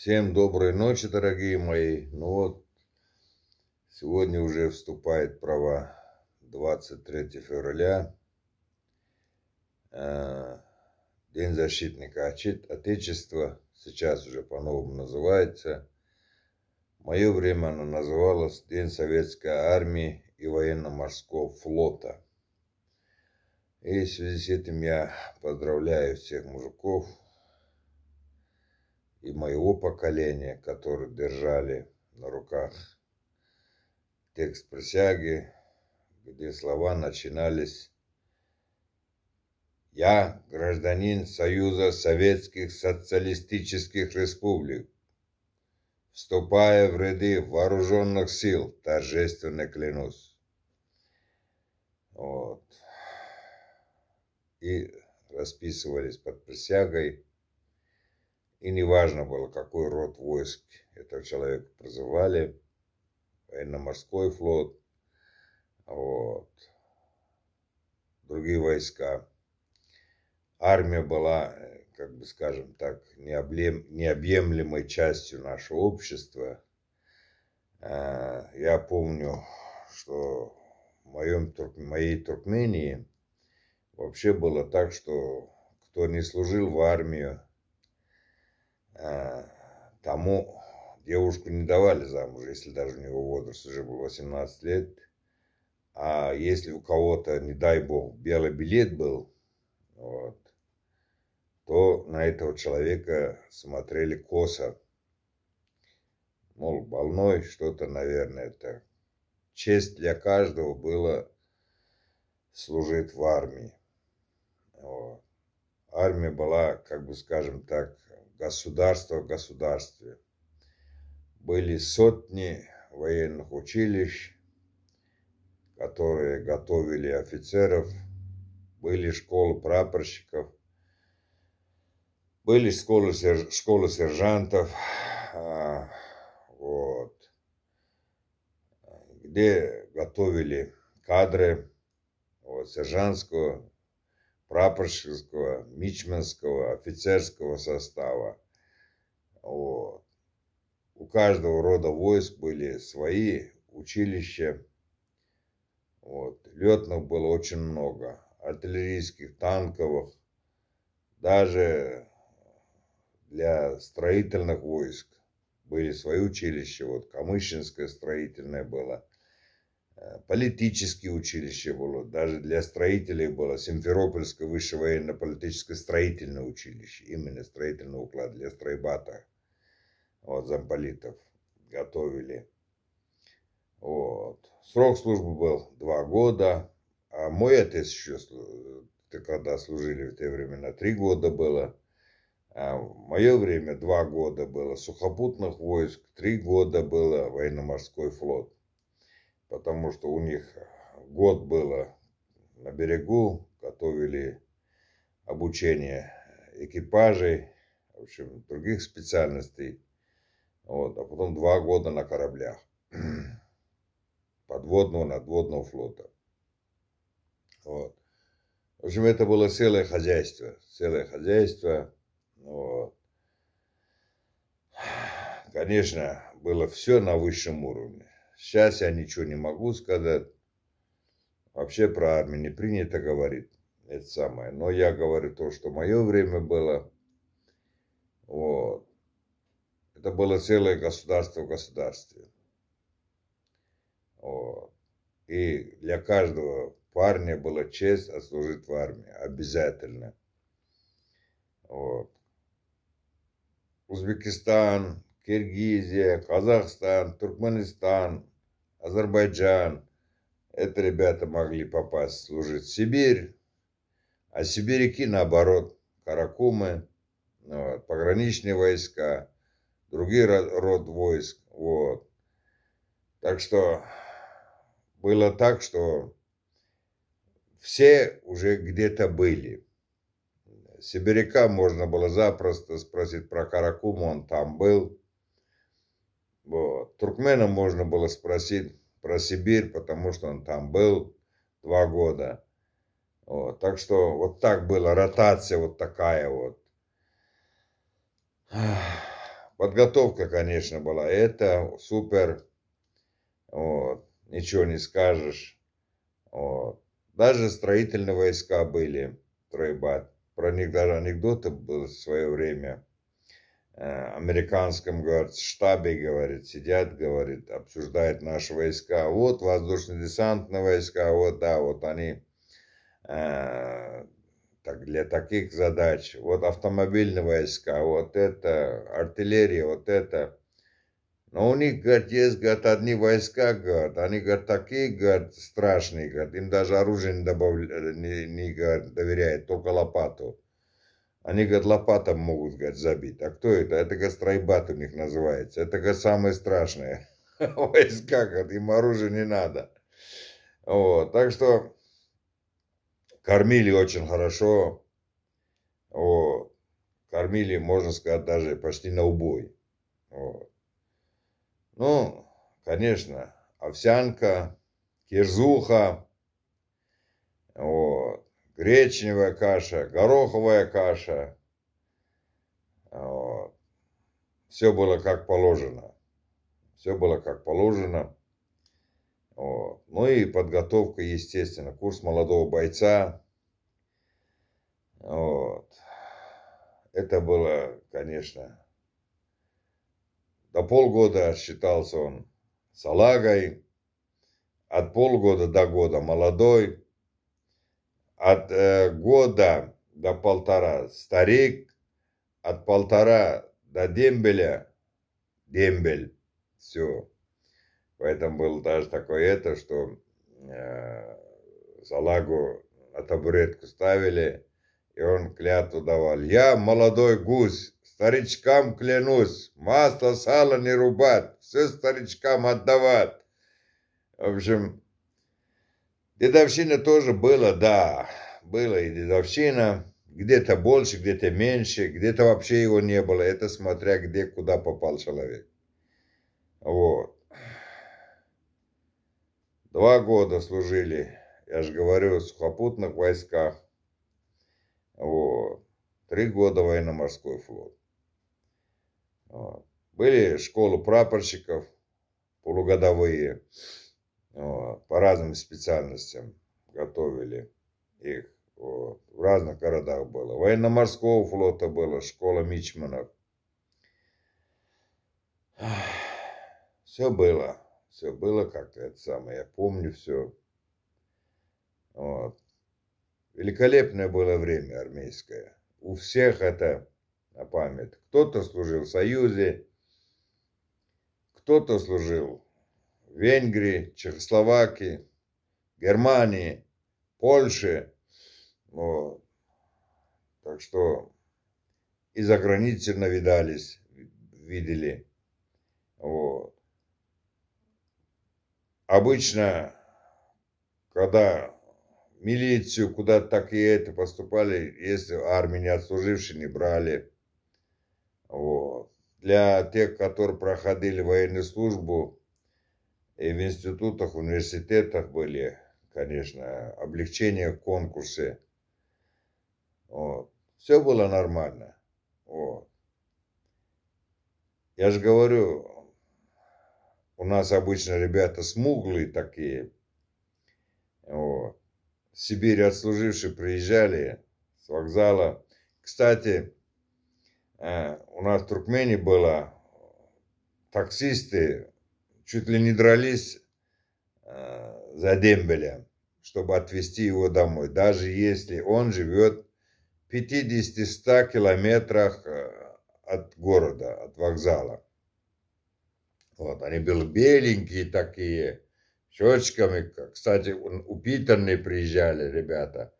Всем доброй ночи, дорогие мои. Ну вот, сегодня уже вступает права 23 февраля. Э, День защитника Отечества. Сейчас уже по-новому называется. В мое время оно называлось День Советской Армии и Военно-Морского Флота. И в связи с этим я поздравляю всех мужиков и моего поколения, которые держали на руках текст присяги, где слова начинались «Я гражданин Союза Советских Социалистических Республик, вступая в ряды вооруженных сил, торжественно клянусь». Вот. И расписывались под присягой – и не важно было, какой род войск этого человека призывали, военно-морской флот, вот, другие войска. Армия была, э, как бы скажем так, необъем, необъемлемой частью нашего общества. А, я помню, что в моем, в моей Туркмении вообще было так, что кто не служил в армию, Э, тому девушку не давали замуж, если даже у него возраст уже был 18 лет. А если у кого-то, не дай бог, белый билет был, вот, то на этого человека смотрели косо. Мол, больной, что-то, наверное, это. Честь для каждого было служить в армии. Вот. Армия была, как бы скажем так, государства в государстве. Были сотни военных училищ, которые готовили офицеров, были школы прапорщиков, были школы, школы сержантов, а, вот, где готовили кадры вот, сержантскую, прапорщикского, мичманского, офицерского состава. Вот. У каждого рода войск были свои училища. Вот. Летных было очень много. Артиллерийских, танковых. Даже для строительных войск были свои училища. Вот Камыщинское строительное было политические училища было, даже для строителей было Симферопольское высшее военно-политическое строительное училище, именно строительный уклад для стройбата, вот, замполитов готовили. Вот. Срок службы был два года, а мой отец еще, э, когда служили в те времена, три года было. А в мое время два года было сухопутных войск, три года было военно-морской флот потому что у них год было на берегу, готовили обучение экипажей, в общем, других специальностей. Вот, а потом два года на кораблях подводного, надводного флота. Вот. В общем, это было целое хозяйство, целое хозяйство. Вот. Конечно, было все на высшем уровне. Сейчас я ничего не могу сказать. Вообще про армию не принято говорить. Это самое. Но я говорю то, что мое время было. Вот. Это было целое государство в государстве. Вот. И для каждого парня была честь отслужить в армии. Обязательно. Вот. Узбекистан, Киргизия, Казахстан, Туркменистан, Азербайджан. Это ребята могли попасть служить в Сибирь, а сибиряки, наоборот, каракумы, ну вот, пограничные войска, другие род войск. Вот. Так что было так, что все уже где-то были. Сибиряка можно было запросто спросить про Каракуму, он там был. Вот. Туркмена можно было спросить про Сибирь, потому что он там был два года. Вот. Так что вот так была ротация вот такая вот. Подготовка, конечно, была. Это супер. Вот. Ничего не скажешь. Вот. Даже строительные войска были. Тройбат. Про них даже анекдоты были в свое время. Э, американском, говорит, штабе, говорит, сидят, говорит, обсуждают наши войска. Вот воздушно-десантные войска, вот, да, вот они э, так, для таких задач. Вот автомобильные войска, вот это, артиллерия, вот это. Но у них, говорит, есть, говорит, одни войска, говорит, они, говорит, такие, говорит, страшные, говорит, им даже оружие не, добавля... не, не говорит, доверяет, только лопату. Они, говорит, лопатом могут, говорит, забить. А кто это? Это гастрайбат у них называется. Это, говорит, самое страшное. Войска, говорит, им оружие не надо. Вот, так что кормили очень хорошо. Вот. Кормили, можно сказать, даже почти на убой. Вот. Ну, конечно, овсянка, кирзуха. Вот гречневая каша, гороховая каша. Вот. Все было как положено. Все было как положено. Вот. Ну и подготовка, естественно, курс молодого бойца. Вот. Это было, конечно, до полгода считался он салагой, от полгода до года молодой, от э, года до полтора старик, от полтора до дембеля, дембель, все. Поэтому было даже такое это, что э, залагу на табуретку ставили, и он клятву давал. Я молодой гусь, старичкам клянусь, масло, сало не рубать, все старичкам отдавать. В общем, Дедовщина тоже было, да, было и дедовщина. Где-то больше, где-то меньше, где-то вообще его не было. Это смотря где, куда попал человек. Вот. Два года служили, я же говорю, в сухопутных войсках. Вот. Три года военно-морской флот. Вот. Были школы прапорщиков полугодовые по разным специальностям готовили их. Вот, в разных городах было. Военно-морского флота было, школа мичманов. Все было. Все было как-то это самое. Я помню все. Вот. Великолепное было время армейское. У всех это на память. Кто-то служил в Союзе, кто-то служил Венгрии, Чехословакии, Германии, Польши. Вот. Так что и за границей навидались, видели. Вот. Обычно, когда милицию куда то так и это поступали, если армии не отслужившие, не брали. Вот. Для тех, которые проходили военную службу, и в институтах, в университетах были, конечно, облегчения, конкурсы. Вот. Все было нормально. Вот. Я же говорю, у нас обычно ребята смуглые такие. Вот. В Сибирь отслужившие приезжали с вокзала. Кстати, э, у нас в Туркмении было таксисты чуть ли не дрались э, за дембеля, чтобы отвезти его домой, даже если он живет в 50-100 километрах э, от города, от вокзала. Вот, они были беленькие такие, щечками, кстати, упитанные приезжали ребята.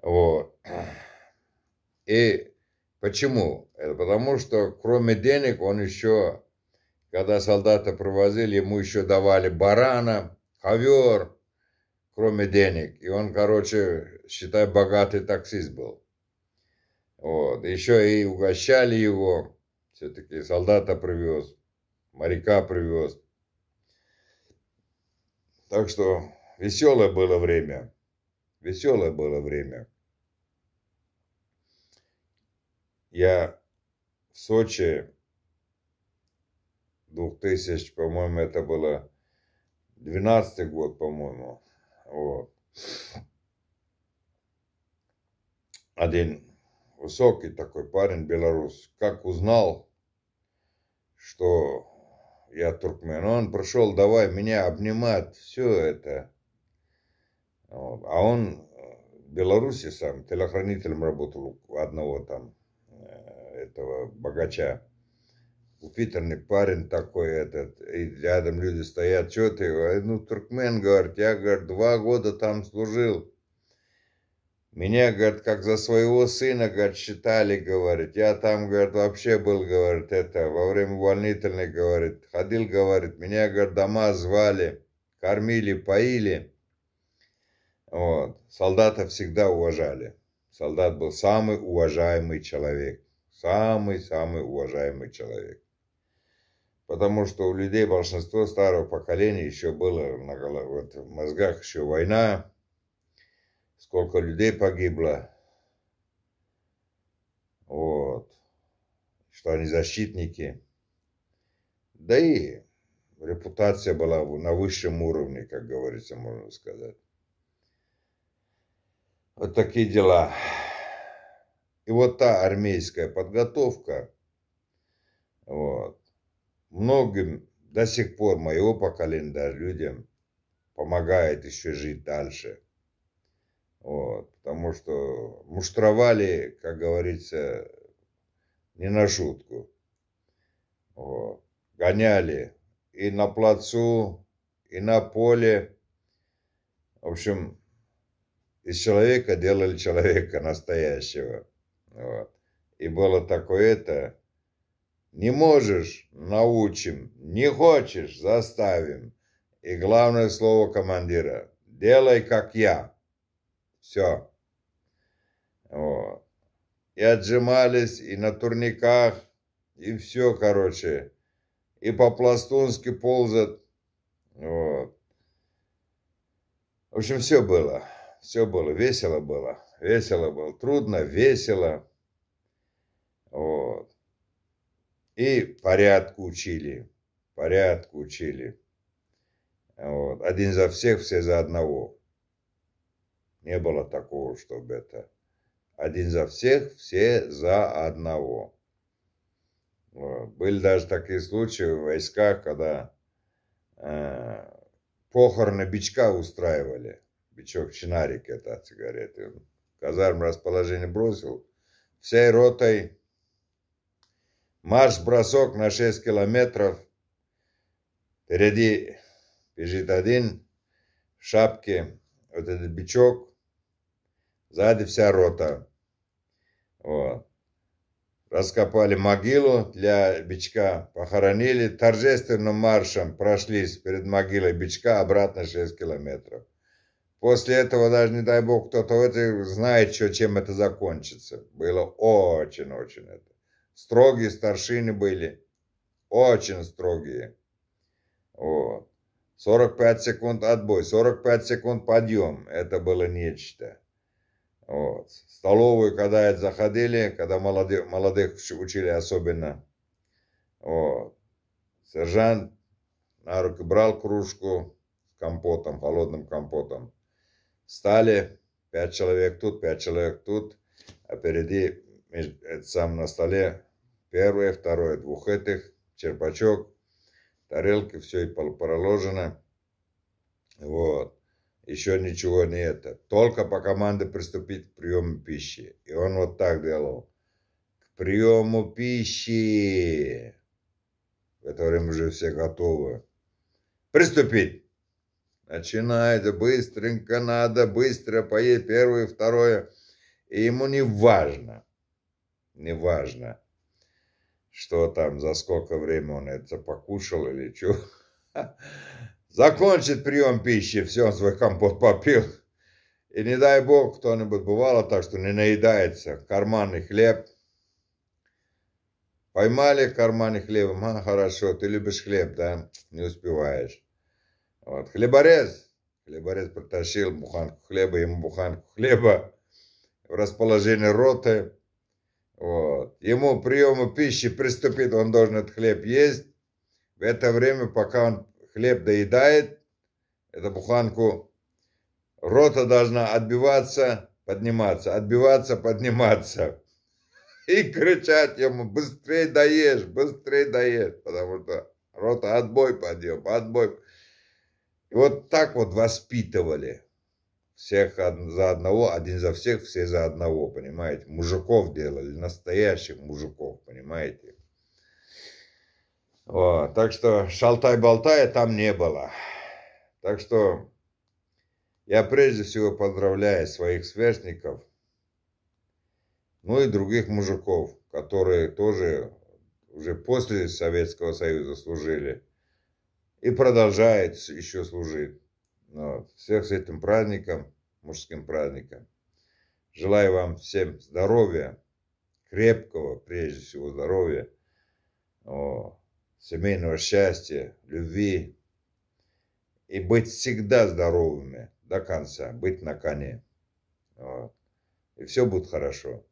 Вот. И почему? Это потому что кроме денег он еще когда солдата провозили, ему еще давали барана, ковер, кроме денег. И он, короче, считай, богатый таксист был. Вот. Еще и угощали его. Все-таки солдата привез, моряка привез. Так что веселое было время. Веселое было время. Я в Сочи 2000, по-моему, это было 12 год, по-моему. Вот. Один высокий такой парень, белорус, как узнал, что я туркмен, он пришел, давай меня обнимать, все это. Вот. А он в э, Беларуси сам телохранителем работал у одного там э, этого богача упитанный парень такой этот, и рядом люди стоят, что ты, а, ну, туркмен, говорит, я, говорит, два года там служил. Меня, говорит, как за своего сына, говорит, считали, говорит. Я там, говорит, вообще был, говорит, это, во время увольнительной, говорит, ходил, говорит. Меня, говорит, дома звали, кормили, поили. Вот. Солдата всегда уважали. Солдат был самый уважаемый человек. Самый-самый уважаемый человек потому что у людей большинство старого поколения еще было на голове, вот, в мозгах еще война, сколько людей погибло. Вот. Что они защитники. Да и репутация была на высшем уровне, как говорится, можно сказать. Вот такие дела. И вот та армейская подготовка, вот, многим до сих пор моего поколения людям помогает еще жить дальше. Вот, потому что муштровали, как говорится, не на шутку. Вот. Гоняли и на плацу, и на поле. В общем, из человека делали человека настоящего. Вот. И было такое это, не можешь – научим, не хочешь – заставим. И главное слово командира – делай, как я. Все. Вот. И отжимались, и на турниках, и все, короче. И по-пластунски ползат. Вот. В общем, все было. Все было. Весело было. Весело было. Трудно, весело. Вот. И порядку учили. Порядку учили. Вот. Один за всех, все за одного. Не было такого, чтобы это... Один за всех, все за одного. Были даже такие случаи в войсках, когда э, похороны бичка устраивали. Бичок чинарик это от сигареты. казарм расположение бросил. Всей ротой Марш-бросок на 6 километров. Впереди бежит один в шапке, вот этот бичок. Сзади вся рота. Вот. Раскопали могилу для бичка, похоронили. Торжественным маршем прошлись перед могилой бичка обратно 6 километров. После этого даже, не дай бог, кто-то знает, что, чем это закончится. Было очень-очень это. Строгие старшины были. Очень строгие. Вот. 45 секунд отбой, 45 секунд подъем. Это было нечто. Вот. Столовую, когда это заходили, когда молодых, молодых учили особенно. Вот. Сержант на руки брал кружку с компотом, холодным компотом. Стали, пять человек тут, пять человек тут, а впереди сам на столе Первое, второе, двух этих, черпачок, тарелки, все и проложено. Вот. Еще ничего не это. Только по команде приступить к приему пищи. И он вот так делал. К приему пищи. В это время уже все готовы. Приступить. Начинает быстренько надо, быстро поесть первое, второе. И ему не важно. Не важно что там, за сколько времени он это покушал или что. Закончит прием пищи, все, он свой компот попил. И не дай бог, кто-нибудь бывало так, что не наедается. Карманный хлеб. Поймали карманный хлеб. А, хорошо, ты любишь хлеб, да? Не успеваешь. Вот. Хлеборез. Хлеборез протащил буханку хлеба, ему буханку хлеба в расположении роты. Вот. Ему приему пищи приступит, он должен этот хлеб есть. В это время, пока он хлеб доедает, эту буханку, рота должна отбиваться, подниматься, отбиваться, подниматься. И кричать ему, быстрее доешь, быстрее доешь, потому что рота отбой подъем, отбой. И вот так вот воспитывали. Всех за одного, один за всех, все за одного, понимаете? Мужиков делали, настоящих мужиков, понимаете? Вот. Так что шалтай-болтая а там не было. Так что я прежде всего поздравляю своих сверстников, ну и других мужиков, которые тоже уже после Советского Союза служили и продолжает еще служить. Вот. Всех с этим праздником, мужским праздником. Желаю вам всем здоровья, крепкого, прежде всего, здоровья, о, семейного счастья, любви. И быть всегда здоровыми до конца, быть на коне. Вот. И все будет хорошо.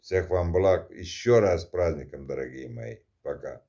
Всех вам благ. Еще раз с праздником, дорогие мои. Пока.